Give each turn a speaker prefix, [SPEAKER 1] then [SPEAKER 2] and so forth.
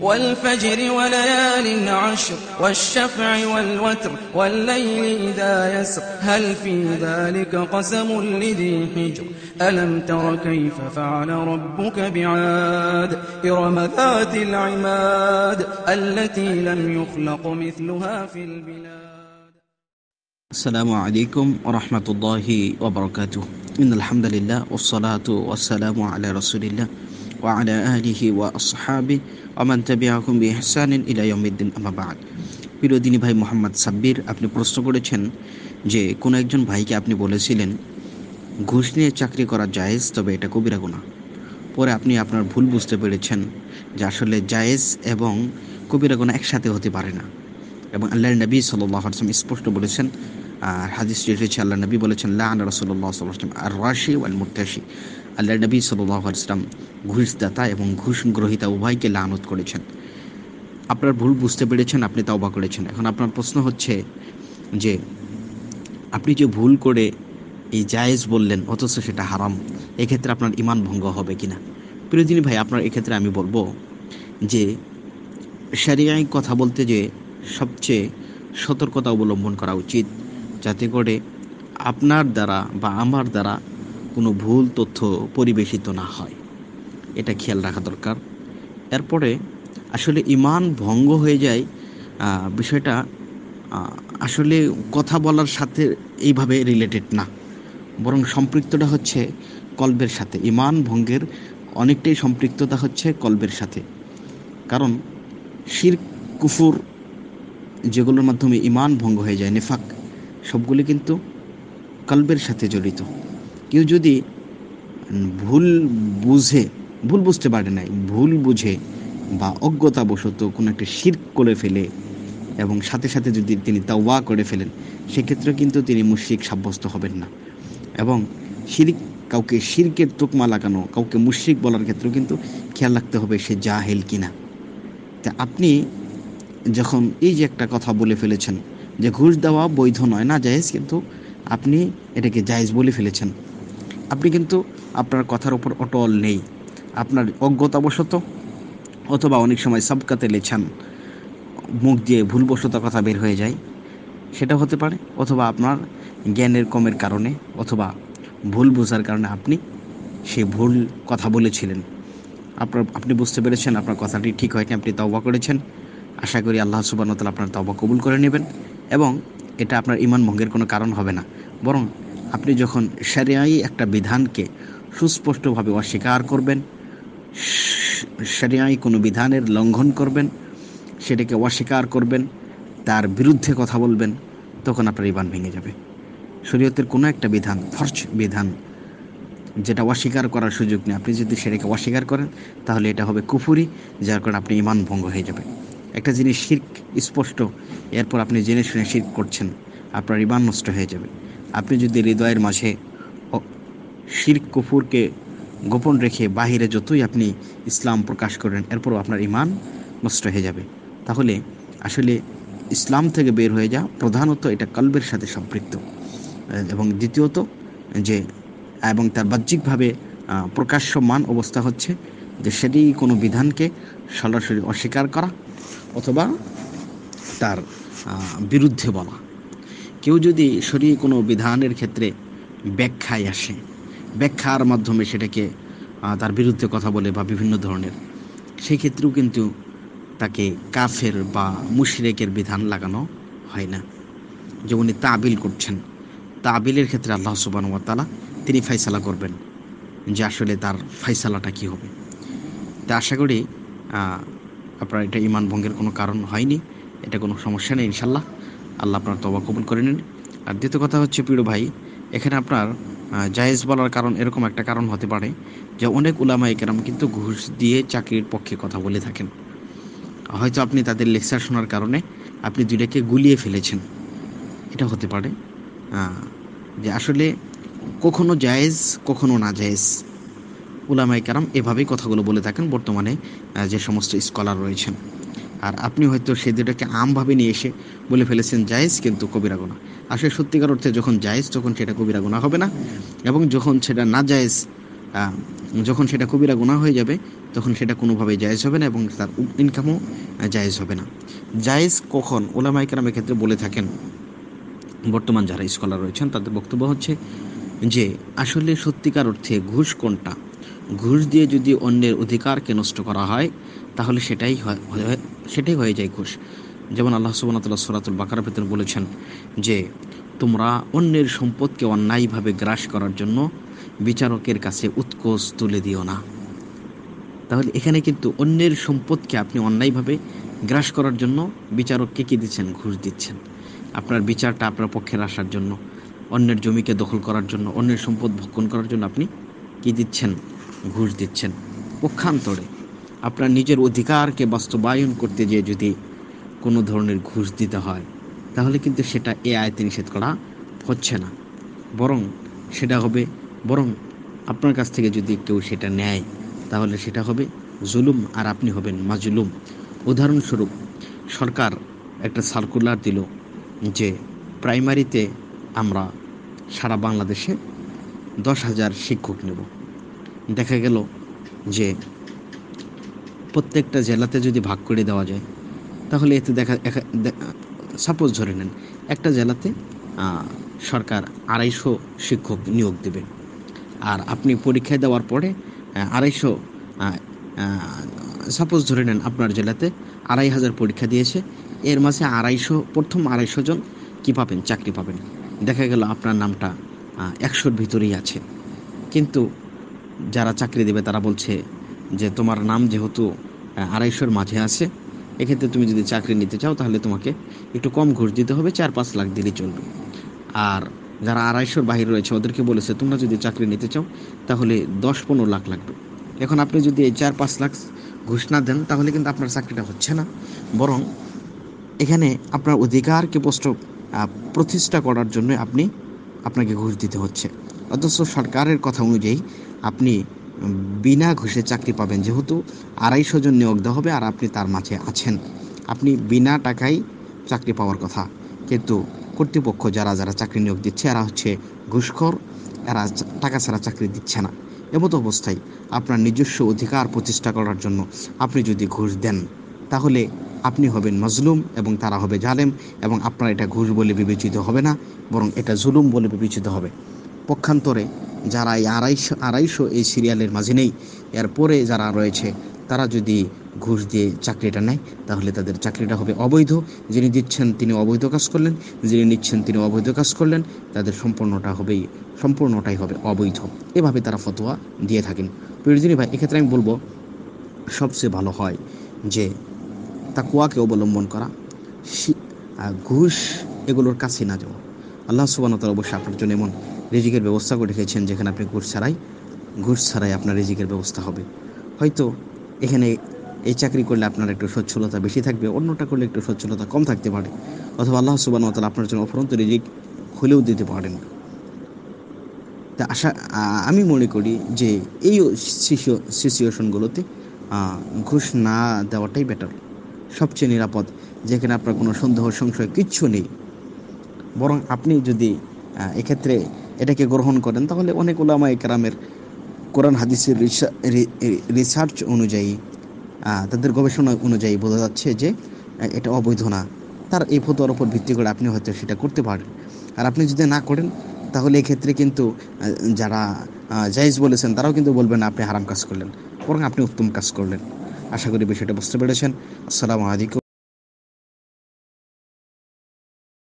[SPEAKER 1] والفجر وليال عشر والشفع والوتر والليل إذا يسر هل في ذلك قسم لذي حجر ألم تر كيف فعل ربك بعاد إرم ذات العماد التي لم يخلق مثلها في البلاد السلام عليكم ورحمة الله وبركاته إن الحمد لله والصلاة والسلام على رسول الله وعلى آله وأصحابه ومن تبعهم بإحسان إلى يوم الدين أما بعد ভাই মোহাম্মদ সাব্বির আপনি প্রশ্ন করেছেন যে কোনো একজন ভাইকে আপনি বলেছিলেন ঘুষ নিয়ে চাকরি করা জায়েজ তবে এটা কবিরা গুণা পরে আপনি আপনার ভুল বুঝতে পেরেছেন যে আসলে জায়েজ এবং কবিরা গুণা একসাথে হতে পারে না এবং আল্লাহ নবী সাল্লাম স্পষ্ট বলেছেন আর হাদিস আল্লাহ নবী বলেছেন লাহান রসুল্লাহ আর রাশি ওয়াল মুরতাশি আল্লাহ নবী সাল্লাহ ইসলাম ঘুষদাতা এবং ঘুষ গ্রহিতা উভয়কে লানত করেছেন আপনার ভুল বুঝতে পেরেছেন আপনি তাওবা করেছেন এখন আপনার প্রশ্ন হচ্ছে যে আপনি যে ভুল করে এই জায়েজ বললেন অথচ সেটা হারাম এক্ষেত্রে আপনার ইমান ভঙ্গ হবে কি না প্রিয়দিনী ভাই আপনার এক্ষেত্রে আমি বলবো যে সারিয়ায় কথা বলতে যে সবচেয়ে সতর্কতা অবলম্বন করা উচিত যাতে করে আপনার দ্বারা বা আমার দ্বারা কোনো ভুল তথ্য পরিবেশিত না হয় এটা খেয়াল রাখা দরকার এরপরে আসলে ইমান ভঙ্গ হয়ে যায় বিষয়টা আসলে কথা বলার সাথে এইভাবে রিলেটেড না বরং সম্পৃক্তটা হচ্ছে কল্পের সাথে ইমান ভঙ্গের অনেকটাই সম্পৃক্ততা হচ্ছে কল্পের সাথে কারণ শির কুফুর যেগুলোর মাধ্যমে ইমান ভঙ্গ হয়ে যায় নেফাক সবগুলি কিন্তু কল্পের সাথে জড়িত কেউ যদি ভুল বুঝে ভুল বুঝতে পারে নাই ভুল বুঝে বা অজ্ঞতাবশত কোনো একটা শিরক করে ফেলে এবং সাথে সাথে যদি তিনি তা ওয়া করে ফেলেন সেক্ষেত্রে কিন্তু তিনি মুশ্রিক সাব্যস্ত হবেন না এবং শিরিক কাউকে শিরকের তোকমা লাগানো কাউকে মুশ্রিক বলার ক্ষেত্রেও কিন্তু খেয়াল রাখতে হবে সে জাহেল কিনা তা আপনি যখন এই যে একটা কথা বলে ফেলেছেন যে ঘুষ দেওয়া বৈধ নয় না জায়েজ কিন্তু আপনি এটাকে জায়েজ বলে ফেলেছেন আপনি কিন্তু আপনার কথার উপর অটল নেই আপনার অজ্ঞতাবশত অথবা অনেক সময় সবকাতে লেছান মুখ দিয়ে ভুলবশত কথা বের হয়ে যায় সেটা হতে পারে অথবা আপনার জ্ঞানের কমের কারণে অথবা ভুল বোঝার কারণে আপনি সে ভুল কথা বলেছিলেন আপনার আপনি বুঝতে পেরেছেন আপনার কথাটি ঠিক হয়নি আপনি তবা করেছেন আশা করি আল্লাহ সুবান তালা আপনার তবা কবুল করে নেবেন এবং এটা আপনার ইমান ভঙ্গের কোনো কারণ হবে না বরং আপনি যখন সারিয়াই একটা বিধানকে সুস্পষ্টভাবে অস্বীকার করবেন সারিয়াই কোনো বিধানের লঙ্ঘন করবেন সেটাকে অস্বীকার করবেন তার বিরুদ্ধে কথা বলবেন তখন আপনার ইমান ভেঙে যাবে শরীয়তের কোনো একটা বিধান ফর্চ বিধান যেটা অস্বীকার করার সুযোগ নেই আপনি যদি সেটাকে অস্বীকার করেন তাহলে এটা হবে কুফুরি যার কারণে আপনি ইমান ভঙ্গ হয়ে যাবে একটা জিনিস শির্ক স্পষ্ট এরপর আপনি জেনে শুনে শির্ক করছেন আপনার ইমান নষ্ট হয়ে যাবে আপনি যদি হৃদয়ের মাঝে শির কুফুরকে গোপন রেখে বাহিরে যতই আপনি ইসলাম প্রকাশ করেন এরপরও আপনার ইমান নষ্ট হয়ে যাবে তাহলে আসলে ইসলাম থেকে বের হয়ে যাওয়া প্রধানত এটা কলবের সাথে সম্পৃক্ত এবং দ্বিতীয়ত যে এবং তার বাহ্যিকভাবে প্রকাশ্যমান অবস্থা হচ্ছে যে সেটি কোনো বিধানকে সরাসরি অস্বীকার করা অথবা তার বিরুদ্ধে বলা কেউ যদি শরীর কোনো বিধানের ক্ষেত্রে ব্যাখ্যায় আসে ব্যাখ্যার মাধ্যমে সেটাকে তার বিরুদ্ধে কথা বলে বা বিভিন্ন ধরনের সেই ক্ষেত্রেও কিন্তু তাকে কাফের বা মুশরেকের বিধান লাগানো হয় না যে উনি তাবিল করছেন তাবিলের ক্ষেত্রে আল্লাহ সুবানুয়াতালা তিনি ফাইসালা করবেন যে আসলে তার ফাইসালাটা কি হবে তা আশা করি আপনার এটা ইমান ভঙ্গের কোনো কারণ হয়নি এটা কোনো সমস্যা নেই ইনশাল্লাহ আল্লাহ আপনার তবা কবুল করে নিন আর দ্বিতীয় কথা হচ্ছে প্রিয় ভাই এখানে আপনার জায়েজ বলার কারণ এরকম একটা কারণ হতে পারে যে অনেক উলামা কেরাম কিন্তু ঘুষ দিয়ে চাকরির পক্ষে কথা বলে থাকেন হয়তো আপনি তাদের লেকচার শোনার কারণে আপনি দুইটাকে গুলিয়ে ফেলেছেন এটা হতে পারে যে আসলে কখনো জায়েজ কখনো না জায়েজ উলামাই কারাম এভাবেই কথাগুলো বলে থাকেন বর্তমানে যে সমস্ত স্কলার রয়েছেন আর আপনি হয়তো সেই দুটাকে আমভাবে নিয়ে এসে বলে ফেলেছেন জায়েজ কিন্তু কবিরা গোনা আসলে সত্যিকার অর্থে যখন জায়েজ তখন সেটা কবিরা গোনা হবে না এবং যখন সেটা না জায়েজ যখন সেটা কবিরা গোনা হয়ে যাবে তখন সেটা কোনোভাবেই জায়েজ হবে না এবং তার ইনকামও জায়েজ হবে না জায়েজ কখন ওলামাইকার ক্ষেত্রে বলে থাকেন বর্তমান যারা স্কলার রয়েছেন তাদের বক্তব্য হচ্ছে যে আসলে সত্যিকার অর্থে ঘুষ কোনটা ঘুষ দিয়ে যদি অন্যের অধিকারকে নষ্ট করা হয় তাহলে সেটাই সেটাই হয়ে যায় ঘুষ যেমন আল্লাহ সুবাহতাল্লাহ সুরাতুল বাকার ভেতর বলেছেন যে তোমরা অন্যের সম্পদকে অন্যায়ভাবে গ্রাস করার জন্য বিচারকের কাছে উৎকোষ তুলে দিও না তাহলে এখানে কিন্তু অন্যের সম্পদকে আপনি অন্যায়ভাবে গ্রাস করার জন্য বিচারককে কী দিচ্ছেন ঘুষ দিচ্ছেন আপনার বিচারটা আপনার পক্ষে আসার জন্য অন্যের জমিকে দখল করার জন্য অন্যের সম্পদ ভক্ষণ করার জন্য আপনি কী দিচ্ছেন ঘুষ দিচ্ছেন পক্ষান্তরে আপনার নিজের অধিকারকে বাস্তবায়ন করতে যেয়ে যদি কোনো ধরনের ঘুষ দিতে হয় তাহলে কিন্তু সেটা এ আয়তে নিষেধ করা হচ্ছে না বরং সেটা হবে বরং আপনার কাছ থেকে যদি কেউ সেটা নেয় তাহলে সেটা হবে জুলুম আর আপনি হবেন মাজুলুম উদাহরণস্বরূপ সরকার একটা সার্কুলার দিল যে প্রাইমারিতে আমরা সারা বাংলাদেশে দশ হাজার শিক্ষক নেব দেখা গেল যে প্রত্যেকটা জেলাতে যদি ভাগ করে দেওয়া যায় তাহলে এতে দেখা সাপোজ ধরে নেন একটা জেলাতে সরকার আড়াইশো শিক্ষক নিয়োগ দেবে আর আপনি পরীক্ষায় দেওয়ার পরে আড়াইশো সাপোজ ধরে নেন আপনার জেলাতে আড়াই হাজার পরীক্ষা দিয়েছে এর মাসে আড়াইশো প্রথম আড়াইশো জন কী পাবেন চাকরি পাবেন দেখা গেল আপনার নামটা একশোর ভিতরেই আছে কিন্তু যারা চাকরি দেবে তারা বলছে যে তোমার নাম যেহেতু আড়াইশোর মাঝে আছে এক্ষেত্রে তুমি যদি চাকরি নিতে চাও তাহলে তোমাকে একটু কম ঘুষ দিতে হবে চার পাঁচ লাখ দিলেই চলবে আর যারা আড়াইশোর বাহির রয়েছে ওদেরকে বলেছে তোমরা যদি চাকরি নিতে চাও তাহলে দশ পনেরো লাখ লাগবে এখন আপনি যদি এই চার পাঁচ লাখ ঘুষ না দেন তাহলে কিন্তু আপনার চাকরিটা হচ্ছে না বরং এখানে আপনার অধিকারকে প্রশ্ন প্রতিষ্ঠা করার জন্য আপনি আপনাকে ঘুষ দিতে হচ্ছে অথচ সরকারের কথা অনুযায়ী আপনি বিনা ঘুষে চাকরি পাবেন যেহেতু আড়াইশো জন নিয়োগ দেওয়া হবে আর আপনি তার মাঝে আছেন আপনি বিনা টাকায় চাকরি পাওয়ার কথা কিন্তু কর্তৃপক্ষ যারা যারা চাকরি নিয়োগ দিচ্ছে এরা হচ্ছে ঘুষখর এরা টাকা ছাড়া চাকরি দিচ্ছে না এমতো অবস্থায় আপনার নিজস্ব অধিকার প্রতিষ্ঠা করার জন্য আপনি যদি ঘুষ দেন তাহলে আপনি হবেন মজলুম এবং তারা হবে জালেম এবং আপনার এটা ঘুষ বলে বিবেচিত হবে না বরং এটা জুলুম বলে বিবেচিত হবে পক্ষান্তরে যারা এই আড়াইশো আড়াইশো এই সিরিয়ালের মাঝে নেই এরপরে যারা রয়েছে তারা যদি ঘুষ দিয়ে চাকরিটা নেয় তাহলে তাদের চাকরিটা হবে অবৈধ যিনি দিচ্ছেন তিনি অবৈধ কাজ করলেন যিনি নিচ্ছেন তিনি অবৈধ কাজ করলেন তাদের সম্পূর্ণটা হবেই সম্পূর্ণটাই হবে অবৈধ এভাবে তারা ফতোয়া দিয়ে থাকেন প্রিয়জনী ভাই এক্ষেত্রে আমি বলবো সবচেয়ে ভালো হয় যে কুয়াকে অবলম্বন করা ঘুষ এগুলোর কাছে না যাওয়া আল্লাহ সুবান তার অবশ্যই আপনার জন্য এমন রিজিকের ব্যবস্থা করে রেখেছেন যেখানে আপনি ঘুষ ছাড়াই ঘুষ ছাড়াই আপনার রিজিকের ব্যবস্থা হবে হয়তো এখানে এই চাকরি করলে আপনার একটু সচ্ছলতা বেশি থাকবে অন্যটা করলে একটু সচ্ছলতা কম থাকতে পারে অথবা আল্লাহ সুবান তালা আপনার জন্য অফরন্ত রিজিক খুলেও দিতে পারেন তা আশা আমি মনে করি যে এই সিচুয়েশনগুলোতে ঘুষ না দেওয়াটাই বেটার সবচেয়ে নিরাপদ যেখানে আপনার কোনো সন্দেহ সংশয় কিচ্ছু নেই বরং আপনি যদি এক্ষেত্রে এটাকে গ্রহণ করেন তাহলে অনেক ওলামা একরামের কোরআন হাদিসের রিসার্চ অনুযায়ী তাদের গবেষণা অনুযায়ী বোঝা যাচ্ছে যে এটা অবৈধ না তার এই ফতোয়ার উপর ভিত্তি করে আপনি হয়তো সেটা করতে পারেন আর আপনি যদি না করেন তাহলে এক্ষেত্রে কিন্তু যারা জাইজ বলেছেন তারাও কিন্তু বলবেন আপনি হারাম কাজ করলেন বরং আপনি উত্তম কাজ করলেন আশা করি বিষয়টা বুঝতে পেরেছেন আসসালামু আলাইকুম